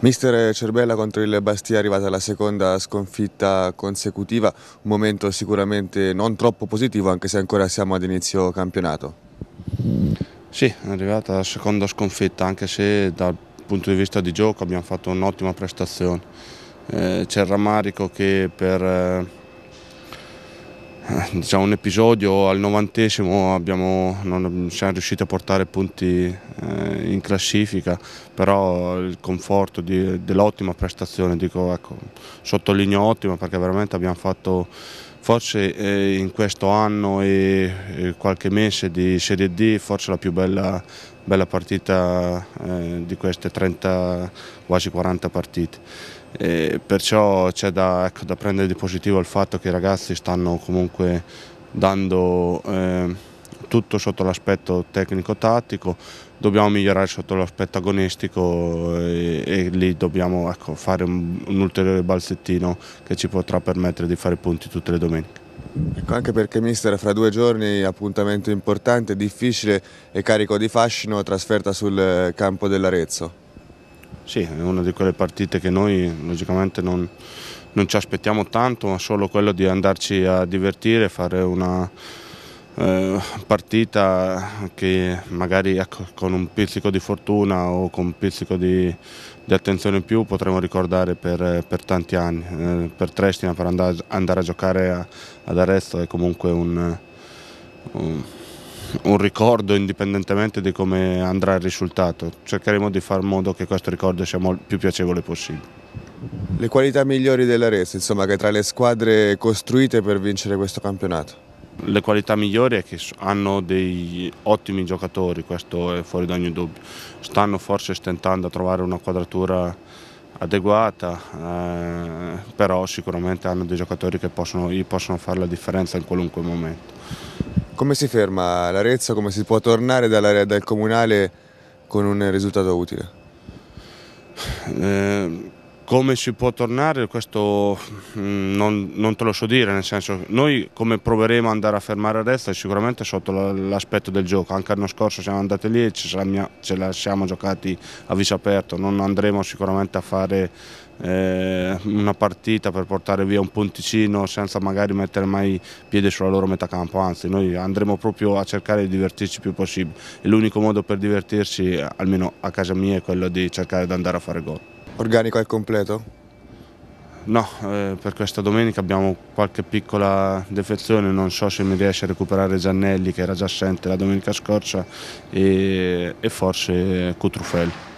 Mister Cerbella contro il Bastia è arrivata la seconda sconfitta consecutiva, un momento sicuramente non troppo positivo anche se ancora siamo ad inizio campionato. Sì, è arrivata la seconda sconfitta anche se dal punto di vista di gioco abbiamo fatto un'ottima prestazione. Eh, C'è il rammarico che per... Eh, diciamo, un episodio al novantesimo abbiamo, non siamo riusciti a portare punti eh, in classifica, però il conforto dell'ottima prestazione, dico, ecco, sottolineo ottima perché veramente abbiamo fatto Forse eh, in questo anno e, e qualche mese di Serie D, forse la più bella, bella partita eh, di queste 30, quasi 40 partite. E eh, perciò c'è da, ecco, da, prendere di positivo il fatto che i ragazzi stanno comunque dando... Eh, tutto sotto l'aspetto tecnico-tattico, dobbiamo migliorare sotto l'aspetto agonistico e, e lì dobbiamo ecco, fare un, un, ulteriore balzettino che ci potrà permettere di fare punti tutte le domeniche. Ecco, anche perché mister fra due giorni appuntamento importante, difficile e carico di fascino, trasferta sul campo dell'Arezzo. Sì, è una di quelle partite che noi logicamente non, non ci aspettiamo tanto, ma solo quello di andarci a divertire, fare una, eh, partita che magari ecco, con un pizzico di fortuna o con un pizzico di, di attenzione in più potremo ricordare per, per tanti anni. Eh, per Trestina, per andare, andare a giocare a, ad Arresto è comunque un, un, un, ricordo indipendentemente di come andrà il risultato. Cercheremo di far modo che questo ricordo sia il più piacevole possibile. Le qualità migliori dell'Arresto, insomma, che tra le squadre costruite per vincere questo campionato? le qualità migliori è che hanno dei ottimi giocatori, questo è fuori da ogni dubbio. Stanno forse stentando a trovare una quadratura adeguata, eh, però sicuramente hanno dei giocatori che possono, possono fare la differenza in qualunque momento. Come si ferma l'Arezzo? Come si può tornare dal comunale con un risultato utile? Eh, come si può tornare? Questo mm, non, non, te lo so dire, nel senso noi come proveremo ad andare a fermare a destra sicuramente sotto l'aspetto del gioco, anche l'anno scorso siamo andati lì e ce la siamo giocati a viso aperto, non andremo sicuramente a fare eh, una partita per portare via un punticino senza magari mettere mai piede sulla loro metà campo, anzi noi andremo proprio a cercare di divertirci più possibile e l'unico modo per divertirsi, almeno a casa mia, è quello di cercare di andare a fare gol organico al completo? No, eh, per questa domenica abbiamo qualche piccola defezione, non so se mi riesce a recuperare Giannelli che era già assente la domenica scorsa e, e forse Cutrufelli.